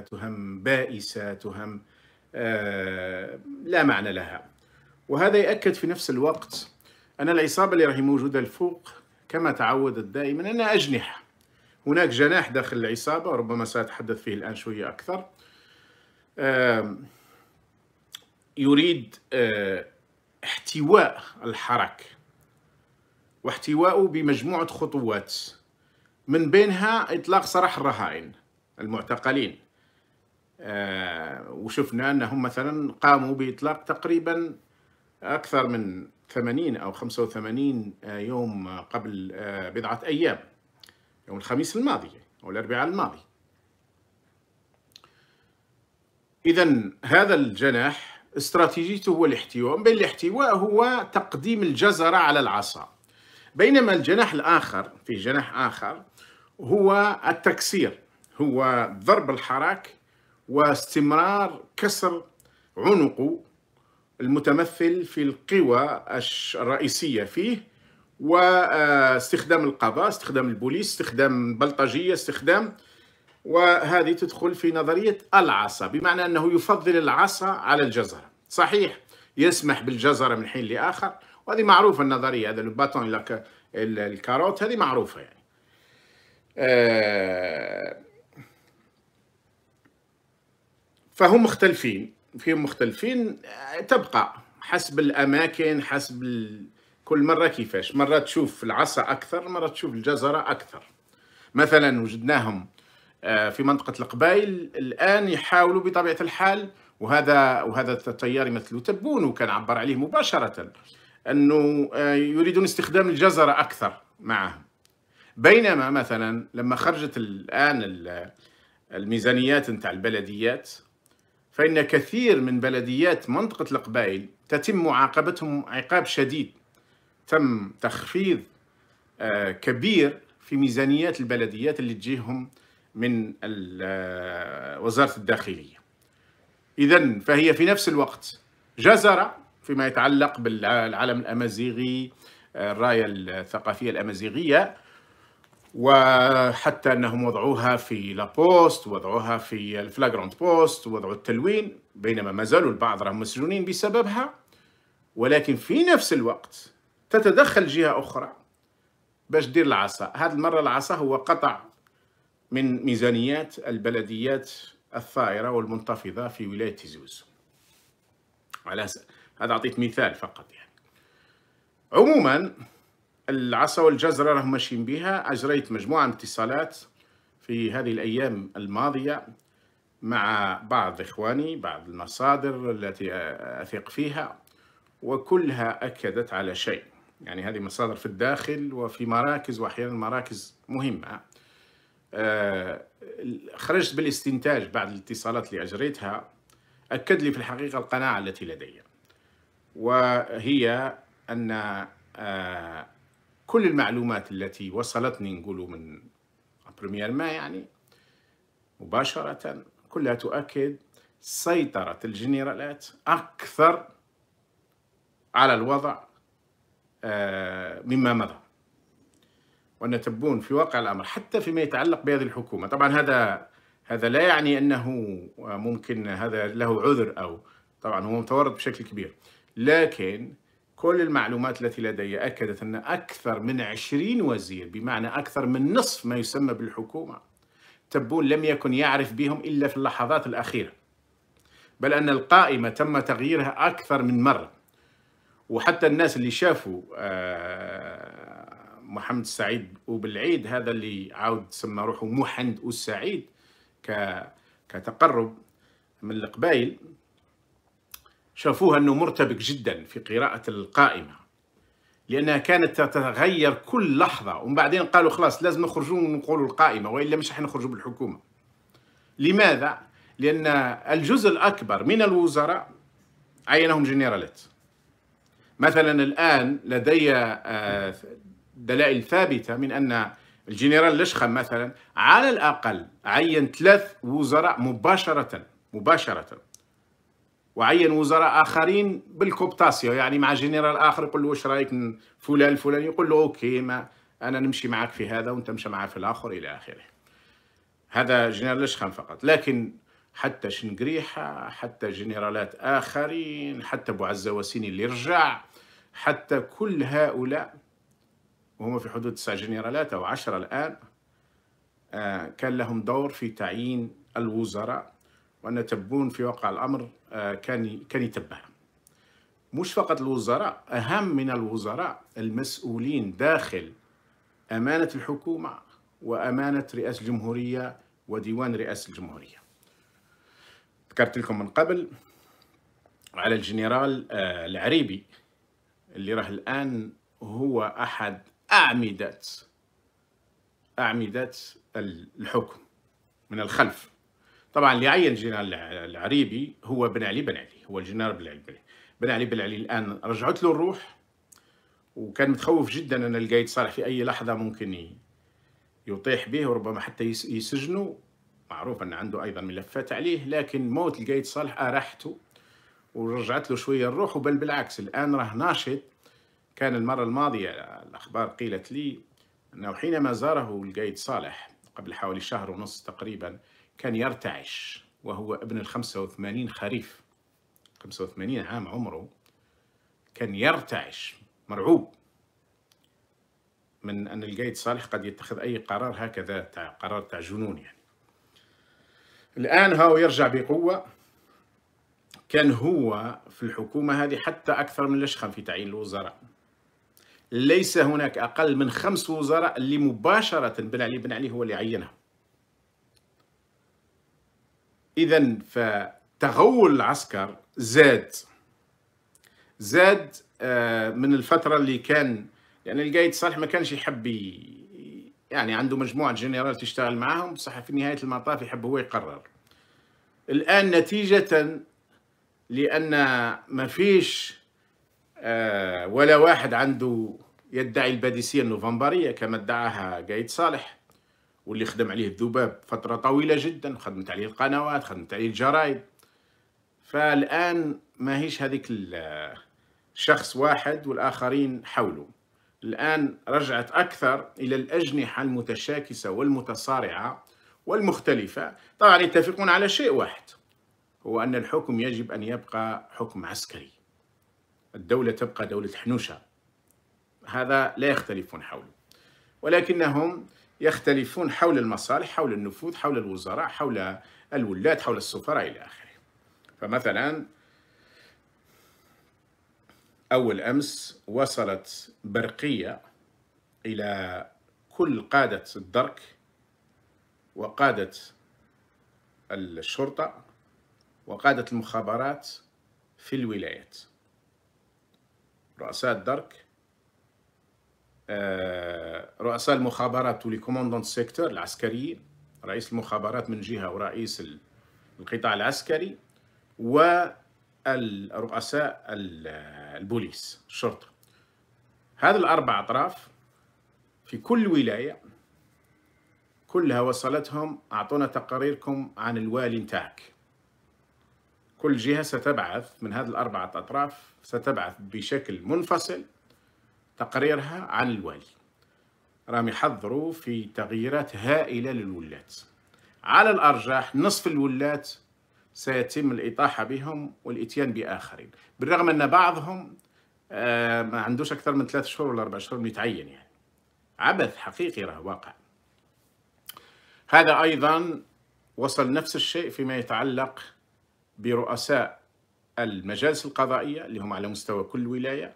تهم بائسة تهم آه، لا معنى لها وهذا يأكد في نفس الوقت أن العصابة اللي راهي موجودة الفوق كما تعودت دائما أنها أجنحة هناك جناح داخل العصابة ربما سأتحدث فيه الآن شوية أكثر يريد آه، احتواء الحركة واحتواءه بمجموعة خطوات من بينها إطلاق سراح الرهائن المعتقلين آه، وشفنا أنهم مثلا قاموا بإطلاق تقريبا أكثر من 80 أو 85 يوم قبل آه، بضعة أيام يوم الخميس الماضي أو الأربعاء الماضي إذا هذا الجناح استراتيجيته هو الاحتواء بين الاحتواء هو تقديم الجزرة على العصا بينما الجناح الآخر في جناح آخر هو التكسير هو ضرب الحراك واستمرار كسر عنقه المتمثل في القوى الرئيسية فيه واستخدام القضاء استخدام البوليس استخدام بلطجية استخدام وهذه تدخل في نظرية العصا بمعنى أنه يفضل العصا على الجزرة صحيح يسمح بالجزرة من حين لآخر وهذه معروفة النظرية هذا الباتون الكاروت هذه معروفة يعني آه فهم مختلفين فيهم مختلفين آه، تبقى حسب الاماكن حسب ال... كل مره كيفاش مره تشوف العصا اكثر مره تشوف الجزره اكثر مثلا وجدناهم آه، في منطقه القبائل الان يحاولوا بطبيعه الحال وهذا وهذا التيار يمثله تبون وكان عبر عليه مباشره انه آه، يريدون استخدام الجزره اكثر معهم بينما مثلا لما خرجت الان الميزانيات نتاع البلديات فإن كثير من بلديات منطقة القبائل تتم معاقبتهم عقاب شديد تم تخفيض آه، كبير في ميزانيات البلديات اللي تجيهم من آه، وزارة الداخلية إذا فهي في نفس الوقت جزرة فيما يتعلق بالعالم الأمازيغي آه، الراية الثقافية الأمازيغية وحتى انهم وضعوها في لابوست وضعوها في الفلاجرانت بوست وضعوا التلوين بينما ما زالوا البعض راهم مسجونين بسببها ولكن في نفس الوقت تتدخل جهه اخرى باش دير العصا هذه المره العصا هو قطع من ميزانيات البلديات الثائره والمنتفضه في ولايه تيزوز على هذا اعطيت مثال فقط يعني عموما العصا والجزرة راهم ماشيين بها أجريت مجموعة من اتصالات في هذه الأيام الماضية مع بعض إخواني بعض المصادر التي أثق فيها وكلها أكدت على شيء يعني هذه مصادر في الداخل وفي مراكز وأحيانا مراكز مهمة آه، خرجت بالاستنتاج بعد الاتصالات اللي أجريتها أكد لي في الحقيقة القناعة التي لدي وهي أن آه، كل المعلومات التي وصلتني نقولوا من بريمير ما يعني مباشرة كلها تؤكد سيطرة الجنرالات أكثر على الوضع آه، مما مضى وأن تبون في واقع الأمر حتى فيما يتعلق بهذه الحكومة طبعا هذا هذا لا يعني أنه ممكن هذا له عذر أو طبعا هو متورط بشكل كبير لكن كل المعلومات التي لدي أكدت أن أكثر من عشرين وزير بمعنى أكثر من نصف ما يسمى بالحكومة تبون لم يكن يعرف بهم إلا في اللحظات الأخيرة بل أن القائمة تم تغييرها أكثر من مرة وحتى الناس اللي شافوا آه، محمد سعيد وبالعيد هذا اللي عاود سمى روحه محمد السعيد كتقرب من القبائل شافوها أنه مرتبك جدا في قراءة القائمة لأنها كانت تتغير كل لحظة وبعدين قالوا خلاص لازم نخرجوا ونقولوا القائمة وإلا مش حنخرجوا بالحكومة لماذا؟ لأن الجزء الأكبر من الوزراء عينهم جنرالات مثلا الآن لدي آه، دلائل ثابتة من أن الجنرال لشخم مثلا على الأقل عين ثلاث وزراء مباشرة مباشرة وعين وزراء اخرين بالكوبتاسيو يعني مع جنرال اخر يقول له واش رايك فلان الفلاني يقول له اوكي ما انا نمشي معك في هذا وانت مشى معاه في الاخر الى اخره هذا جنرال شخان فقط لكن حتى شنقريحة حتى جنرالات آخرين حتى أبو عزة وسيني اللي رجع حتى كل هؤلاء وهم في حدود تسع جنرالات أو عشرة الآن آه، كان لهم دور في تعيين الوزراء وان تبون في واقع الامر آه، كان كان يتبعها مش فقط الوزراء اهم من الوزراء المسؤولين داخل امانه الحكومه وامانه رئاسه الجمهوريه وديوان رئاسه الجمهوريه ذكرت لكم من قبل على الجنرال آه، العريبي اللي راه الان هو احد اعمده اعمده الحكم من الخلف طبعا اللي عين الجنرال العريبي هو بن علي بن علي هو الجنرال بن علي بن علي بن علي بن علي الان رجعت له الروح وكان متخوف جدا ان القايد صالح في اي لحظه ممكن يطيح به وربما حتى يسجنه معروف ان عنده ايضا ملفات عليه لكن موت القايد صالح ارحته ورجعت له شويه الروح بل بالعكس الان راه ناشط كان المره الماضيه الاخبار قيلت لي انه حينما زاره القايد صالح قبل حوالي شهر ونص تقريبا كان يرتعش وهو ابن الخمسة وثمانين خريف خمسة وثمانين عام عمره كان يرتعش مرعوب من أن القايد صالح قد يتخذ أي قرار هكذا تاع قرار تاع جنون يعني الآن هاو يرجع بقوة كان هو في الحكومة هذه حتى أكثر من الأشخاص في تعيين الوزراء ليس هناك أقل من خمس وزراء اللي مباشرة بن علي بن علي هو اللي عينهم إذا فتغول العسكر زاد زاد آه، من الفترة اللي كان يعني القايد صالح ما كانش يحب يعني عنده مجموعة جنرالات يشتغل معاهم بصح في نهاية المطاف يحب هو يقرر الآن نتيجة لأن ما فيش آه، ولا واحد عنده يدعي الباديسية النوفمبرية كما ادعاها قايد صالح واللي خدم عليه الذباب فترة طويلة جدا خدمت عليه القنوات خدمت عليه الجرايد فالآن ماهيش هذيك شخص واحد والآخرين حوله الآن رجعت أكثر إلى الأجنحة المتشاكسة والمتصارعة والمختلفة طبعا يتفقون على شيء واحد هو أن الحكم يجب أن يبقى حكم عسكري الدولة تبقى دولة حنوشة هذا لا يختلفون حوله ولكنهم يختلفون حول المصالح حول النفوذ حول الوزراء حول الولاة حول السفراء إلى آخره فمثلا أول أمس وصلت برقية إلى كل قادة الدرك وقادة الشرطة وقادة المخابرات في الولايات رؤساء الدرك آه، رؤساء المخابرات ولي كوموندونت سيكتور العسكريين رئيس المخابرات من جهة ورئيس القطاع العسكري والرؤساء البوليس الشرطة هذه الأربع أطراف في كل ولاية كلها وصلتهم أعطونا تقاريركم عن الوالي نتاعك كل جهة ستبعث من هذه الأربعة أطراف ستبعث بشكل منفصل تقريرها عن الوالي راهم يحضروا في تغييرات هائلة للولات على الأرجح نصف الولات سيتم الإطاحة بهم والإتيان بآخرين بالرغم أن بعضهم آه، ما عندوش أكثر من ثلاث شهور ولا أربع شهور يتعين يعني عبث حقيقي راه واقع هذا أيضا وصل نفس الشيء فيما يتعلق برؤساء المجالس القضائية اللي هم على مستوى كل ولاية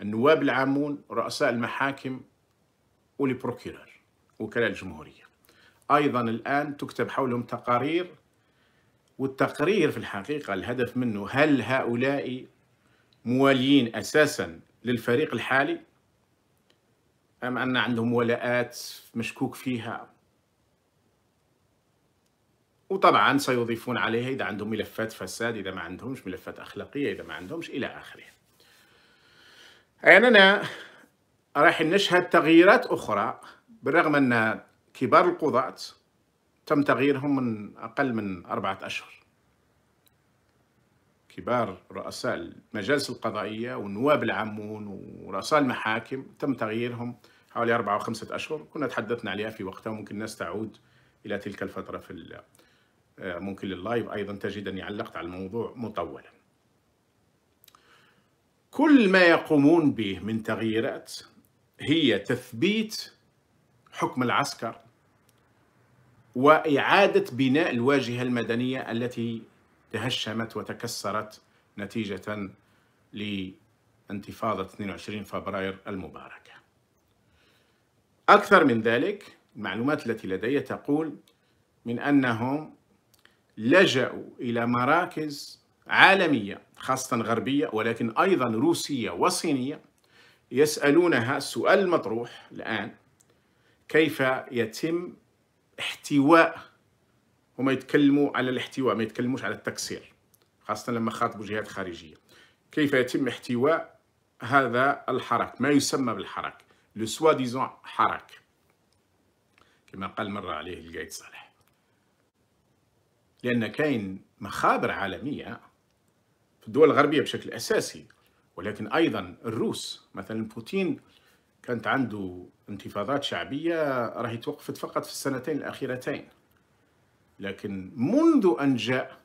النواب العامون رؤساء المحاكم والبروكيرور وكلاء الجمهورية أيضا الآن تكتب حولهم تقارير والتقرير في الحقيقة الهدف منه هل هؤلاء مواليين أساسا للفريق الحالي أم أن عندهم ولاءات مشكوك فيها وطبعا سيضيفون عليها إذا عندهم ملفات فساد إذا ما عندهمش ملفات أخلاقية إذا ما عندهمش إلى آخره أنا راح نشهد تغييرات أخرى بالرغم أن كبار القضاة تم تغييرهم من أقل من أربعة أشهر كبار رؤساء المجالس القضائية والنواب العامون ورؤساء المحاكم تم تغييرهم حوالي أربعة أو خمسة أشهر كنا تحدثنا عليها في وقتها ممكن الناس تعود إلى تلك الفترة في آه، ممكن لللايف أيضا تجدني علقت على الموضوع مطولا كل ما يقومون به من تغييرات هي تثبيت حكم العسكر وإعادة بناء الواجهة المدنية التي تهشمت وتكسرت نتيجة لانتفاضة 22 فبراير المباركة أكثر من ذلك المعلومات التي لدي تقول من أنهم لجأوا إلى مراكز عالمية خاصة غربية ولكن أيضا روسية وصينية يسألونها السؤال المطروح الآن كيف يتم احتواء هما يتكلموا على الاحتواء ما يتكلموش على التكسير خاصة لما خاطبوا جهات خارجية كيف يتم احتواء هذا الحرك ما يسمى بالحرك لو سوا ديزون حرك كما قال مرة عليه القايد صالح لأن كاين مخابر عالمية في الدول الغربية بشكل أساسي ولكن أيضا الروس مثلا بوتين كانت عنده انتفاضات شعبية راهي توقفت فقط في السنتين الأخيرتين لكن منذ أن جاء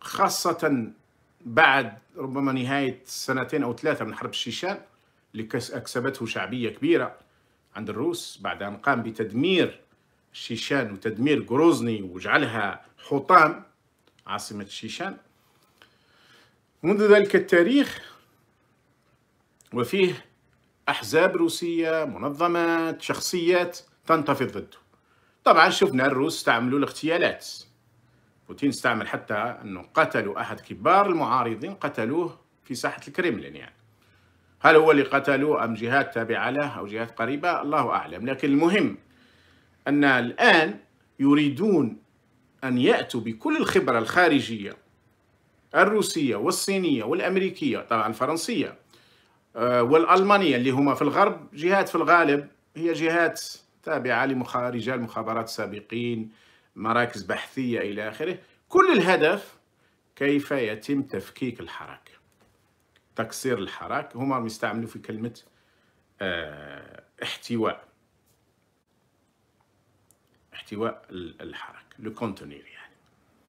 خاصة بعد ربما نهاية سنتين أو ثلاثة من حرب الشيشان اللي أكسبته شعبية كبيرة عند الروس بعد أن قام بتدمير الشيشان وتدمير جروزني وجعلها حطام عاصمة الشيشان منذ ذلك التاريخ وفيه أحزاب روسية منظمات شخصيات تنتفض ضده طبعا شفنا الروس استعملوا الاغتيالات بوتين استعمل حتى أنه قتلوا أحد كبار المعارضين قتلوه في ساحة الكريملين يعني هل هو اللي قتلوه أم جهات تابعة له أو جهات قريبة الله أعلم لكن المهم أن الآن يريدون أن يأتوا بكل الخبرة الخارجية الروسية والصينية والأمريكية طبعا الفرنسية آه، والألمانية اللي هما في الغرب جهات في الغالب هي جهات تابعة لرجال مخابرات سابقين مراكز بحثية إلى آخره كل الهدف كيف يتم تفكيك الحراك تكسير الحراك هما مستعملوا في كلمة آه، احتواء احتواء الحراك لو كونتونير